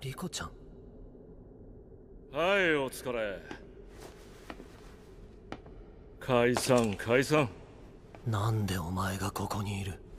リコちゃんはいお疲れ解散解散なんでお前がここにいる